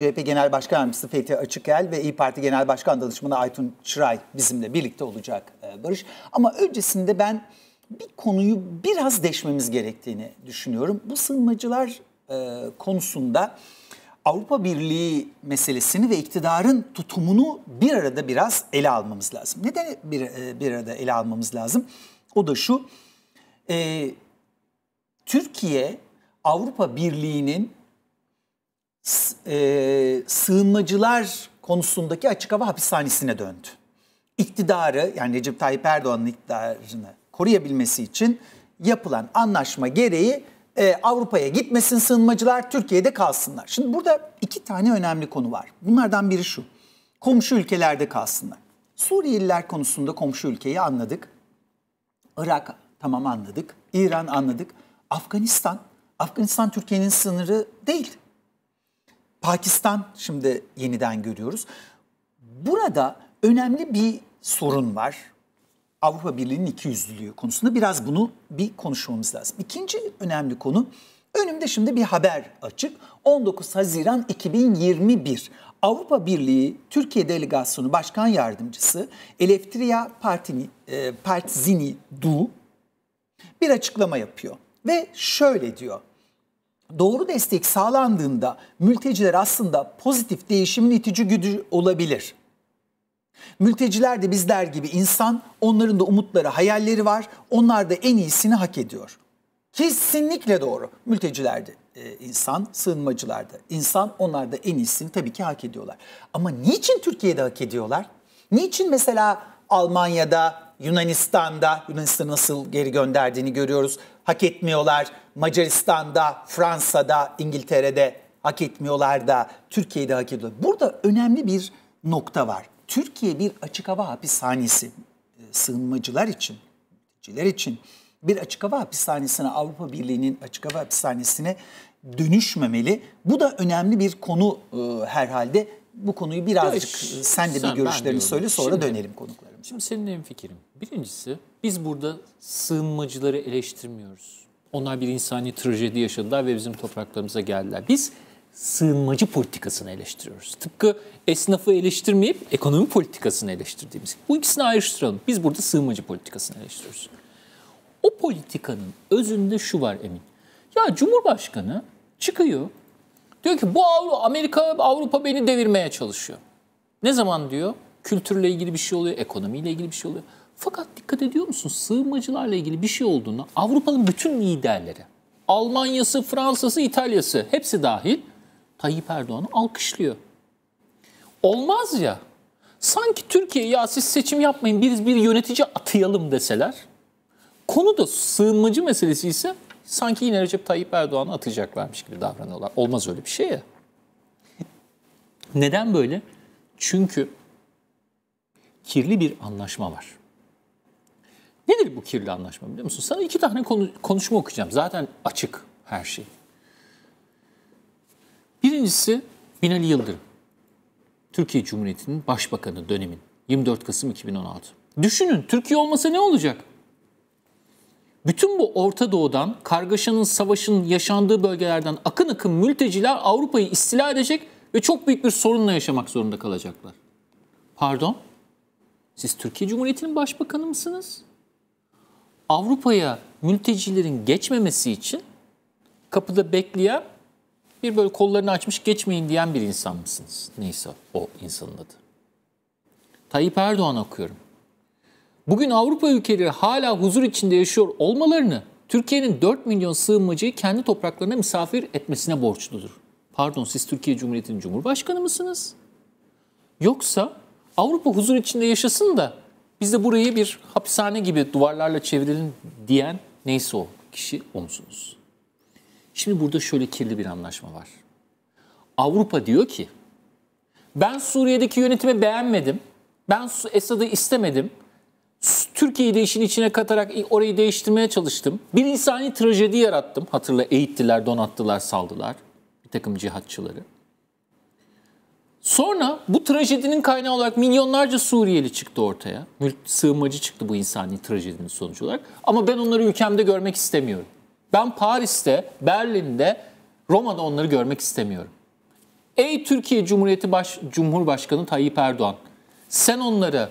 CHP Genel Başkan Yardımcısı Fethi Açıkel ve İyi Parti Genel Başkan Danışmanı Aytun Çıray bizimle birlikte olacak e, Barış. Ama öncesinde ben bir konuyu biraz deşmemiz gerektiğini düşünüyorum. Bu sığınmacılar e, konusunda Avrupa Birliği meselesini ve iktidarın tutumunu bir arada biraz ele almamız lazım. Neden bir, e, bir arada ele almamız lazım? O da şu, e, Türkiye Avrupa Birliği'nin e, sığınmacılar konusundaki açık hava hapishanesine döndü. İktidarı yani Recep Tayyip Erdoğan'ın iktidarını koruyabilmesi için yapılan anlaşma gereği e, Avrupa'ya gitmesin sığınmacılar Türkiye'de kalsınlar. Şimdi burada iki tane önemli konu var. Bunlardan biri şu komşu ülkelerde kalsınlar. Suriyeliler konusunda komşu ülkeyi anladık. Irak tamam anladık. İran anladık. Afganistan, Afganistan Türkiye'nin sınırı değil. Pakistan şimdi yeniden görüyoruz. Burada önemli bir sorun var. Avrupa Birliği'nin ikiyüzlülüğü konusunda biraz bunu bir konuşmamız lazım. İkinci önemli konu önümde şimdi bir haber açık. 19 Haziran 2021 Avrupa Birliği Türkiye Delegasyonu Başkan Yardımcısı Eleftria Partini, e, Partizini Du bir açıklama yapıyor. Ve şöyle diyor doğru destek sağlandığında mülteciler aslında pozitif değişimin itici gücü olabilir. Mülteciler de bizler gibi insan, onların da umutları, hayalleri var. Onlar da en iyisini hak ediyor. Kesinlikle doğru. Mülteciler de e, insan, sığınmacılar da insan. Onlar da en iyisini tabii ki hak ediyorlar. Ama niçin Türkiye'de hak ediyorlar? Niçin mesela Almanya'da, Yunanistan'da, Yunanistan nasıl geri gönderdiğini görüyoruz hak etmiyorlar. Macaristan'da, Fransa'da, İngiltere'de hak etmiyorlar da Türkiye'de hak ediyor. Burada önemli bir nokta var. Türkiye bir açık hava hapishanesi e, sığınmacılar için, mülteciler için bir açık hava hapishanesine Avrupa Birliği'nin açık hava hapishanesine dönüşmemeli. Bu da önemli bir konu e, herhalde. Bu konuyu birazcık e, sen de bir görüşlerini söyle sonra Şimdi, dönelim konuklara. Şimdi senin en fikrim. Birincisi biz burada sığınmacıları eleştirmiyoruz. Onlar bir insani trajedi yaşadılar ve bizim topraklarımıza geldiler. Biz sığınmacı politikasını eleştiriyoruz. Tıpkı esnafı eleştirmeyip ekonomi politikasını eleştirdiğimiz Bu ikisini ayrıştıralım. Biz burada sığınmacı politikasını eleştiriyoruz. O politikanın özünde şu var Emin. Ya Cumhurbaşkanı çıkıyor. Diyor ki bu Avrupa, Amerika, Avrupa beni devirmeye çalışıyor. Ne zaman diyor? Kültürle ilgili bir şey oluyor, ekonomiyle ilgili bir şey oluyor. Fakat dikkat ediyor musun sığınmacılarla ilgili bir şey olduğunu Avrupa'nın bütün liderleri, Almanya'sı, Fransa'sı, İtalya'sı hepsi dahil Tayyip Erdoğan'ı alkışlıyor. Olmaz ya. Sanki Türkiye ya siz seçim yapmayın biz bir yönetici atayalım deseler. Konu da sığınmacı meselesi ise sanki yine Recep Tayyip Erdoğan'ı atacaklarmış gibi davranıyorlar. Olmaz öyle bir şey ya. Neden böyle? Çünkü kirli bir anlaşma var. Nedir bu kirli anlaşma biliyor musun? Sana iki tane konuşma okuyacağım. Zaten açık her şey. Birincisi Binali Yıldırım. Türkiye Cumhuriyeti'nin başbakanı dönemin. 24 Kasım 2016. Düşünün Türkiye olmasa ne olacak? Bütün bu Orta Doğu'dan, kargaşanın, savaşın yaşandığı bölgelerden akın akın mülteciler Avrupa'yı istila edecek ve çok büyük bir sorunla yaşamak zorunda kalacaklar. Pardon? Siz Türkiye Cumhuriyeti'nin başbakanı mısınız? Avrupa'ya mültecilerin geçmemesi için kapıda bekleyen bir böyle kollarını açmış geçmeyin diyen bir insan mısınız? Neyse o insanın adı. Tayyip Erdoğan okuyorum. Bugün Avrupa ülkeleri hala huzur içinde yaşıyor olmalarını Türkiye'nin 4 milyon sığınmacıyı kendi topraklarına misafir etmesine borçludur. Pardon siz Türkiye Cumhuriyeti'nin Cumhurbaşkanı mısınız? Yoksa Avrupa huzur içinde yaşasın da biz de burayı bir hapishane gibi duvarlarla çevirelim diyen neyse o kişi o musunuz? Şimdi burada şöyle kirli bir anlaşma var. Avrupa diyor ki ben Suriye'deki yönetimi beğenmedim. Ben Esad'ı istemedim. Türkiye'yi de işin içine katarak orayı değiştirmeye çalıştım. Bir insani trajedi yarattım. Hatırla eğittiler, donattılar, saldılar bir takım cihatçıları. Sonra bu trajedinin kaynağı olarak milyonlarca Suriyeli çıktı ortaya. Sığınmacı çıktı bu insani trajedinin sonucu olarak. Ama ben onları ülkemde görmek istemiyorum. Ben Paris'te, Berlin'de, Roma'da onları görmek istemiyorum. Ey Türkiye Cumhuriyeti Baş Cumhurbaşkanı Tayyip Erdoğan, sen onları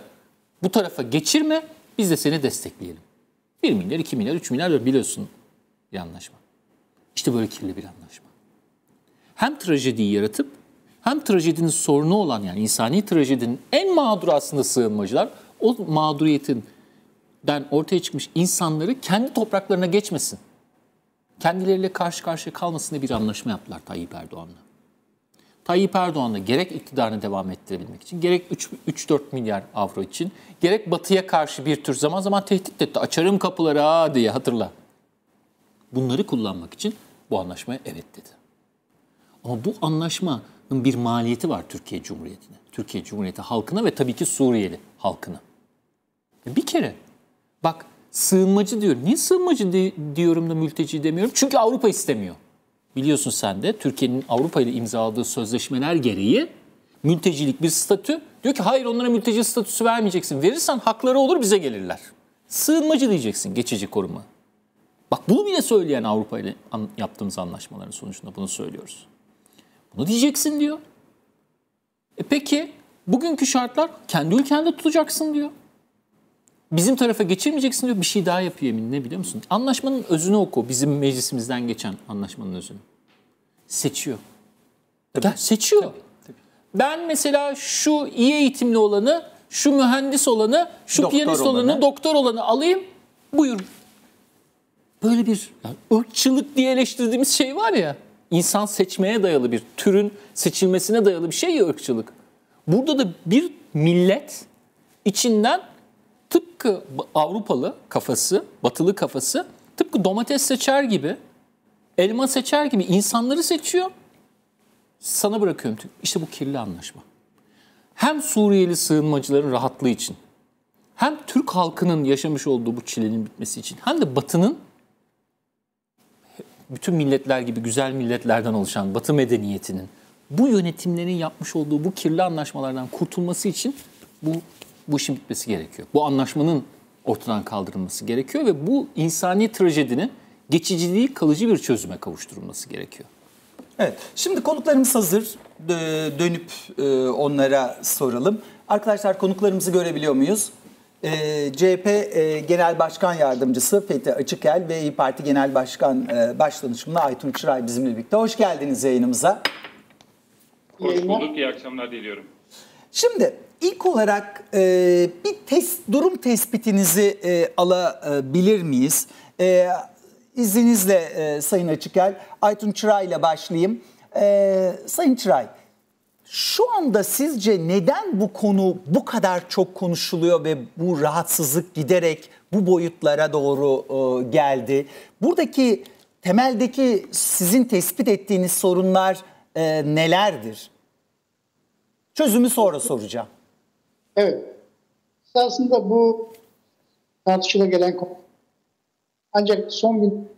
bu tarafa geçirme, biz de seni destekleyelim. 1 milyar, 2 milyar, 3 milyar biliyorsun bir anlaşma. İşte böyle kirli bir anlaşma. Hem trajediyi yaratıp hem trajedinin sorunu olan yani insani trajedinin en mağduru aslında sığınmacılar o mağduriyetin den ortaya çıkmış insanları kendi topraklarına geçmesin. Kendileriyle karşı karşıya kalmasın diye bir anlaşma yaptılar Tayyip Erdoğan'la. Tayyip Erdoğan'la gerek iktidarını devam ettirebilmek için, gerek 3-4 milyar avro için, gerek batıya karşı bir tür zaman zaman tehdit etti. Açarım kapıları ha diye hatırla. Bunları kullanmak için bu anlaşmaya evet dedi. Ama bu anlaşma bir maliyeti var Türkiye Cumhuriyeti'ne. Türkiye Cumhuriyeti halkına ve tabii ki Suriyeli halkına. E, bir kere bak sığınmacı diyor. Niye sığınmacı di diyorum da mülteci demiyorum? Çünkü Avrupa istemiyor. Biliyorsun sen de Türkiye'nin Avrupa ile imzaladığı sözleşmeler gereği mültecilik bir statü. Diyor ki hayır onlara mülteci statüsü vermeyeceksin. Verirsen hakları olur bize gelirler. Sığınmacı diyeceksin geçici koruma. Bak bunu bile söyleyen Avrupa ile yaptığımız anlaşmaların sonucunda bunu söylüyoruz. Bunu diyeceksin diyor. E peki bugünkü şartlar kendi ülkende tutacaksın diyor. Bizim tarafa geçirmeyeceksin diyor. Bir şey daha yapıyor emin ne biliyor musun? Anlaşmanın özünü oku. Bizim meclisimizden geçen anlaşmanın özünü. Seçiyor. Tabii. Da, seçiyor. Tabii, tabii. Ben mesela şu iyi eğitimli olanı, şu mühendis olanı, şu doktor piyanist olanı, olanı, doktor olanı alayım. Buyur. Böyle bir yani ırkçılık diye eleştirdiğimiz şey var ya insan seçmeye dayalı bir türün seçilmesine dayalı bir şey ya ırkçılık. Burada da bir millet içinden tıpkı Avrupalı kafası, batılı kafası tıpkı domates seçer gibi, elma seçer gibi insanları seçiyor. Sana bırakıyorum. İşte bu kirli anlaşma. Hem Suriyeli sığınmacıların rahatlığı için, hem Türk halkının yaşamış olduğu bu çilenin bitmesi için, hem de Batı'nın bütün milletler gibi güzel milletlerden oluşan Batı medeniyetinin bu yönetimlerin yapmış olduğu bu kirli anlaşmalardan kurtulması için bu bu işin bitmesi gerekiyor. Bu anlaşmanın ortadan kaldırılması gerekiyor ve bu insani trajedinin geçici değil kalıcı bir çözüme kavuşturulması gerekiyor. Evet, şimdi konuklarımız hazır. Dönüp e, onlara soralım. Arkadaşlar konuklarımızı görebiliyor muyuz? e, ee, CHP e, Genel Başkan Yardımcısı Fethi Açıkel ve İyi Parti Genel Başkan e, Başdanışmanı Aytun Çıray bizimle birlikte. Hoş geldiniz yayınımıza. Hoş bulduk, iyi akşamlar diliyorum. Şimdi ilk olarak e, bir test, durum tespitinizi e, alabilir miyiz? E, izninizle e, Sayın Açıkel, Aytun Çıray ile başlayayım. E, Sayın Çıray, şu anda sizce neden bu konu bu kadar çok konuşuluyor ve bu rahatsızlık giderek bu boyutlara doğru e, geldi? Buradaki temeldeki sizin tespit ettiğiniz sorunlar e, nelerdir? Çözümü sonra soracağım. Evet. Aslında bu tartışıla gelen konu. Ancak son gün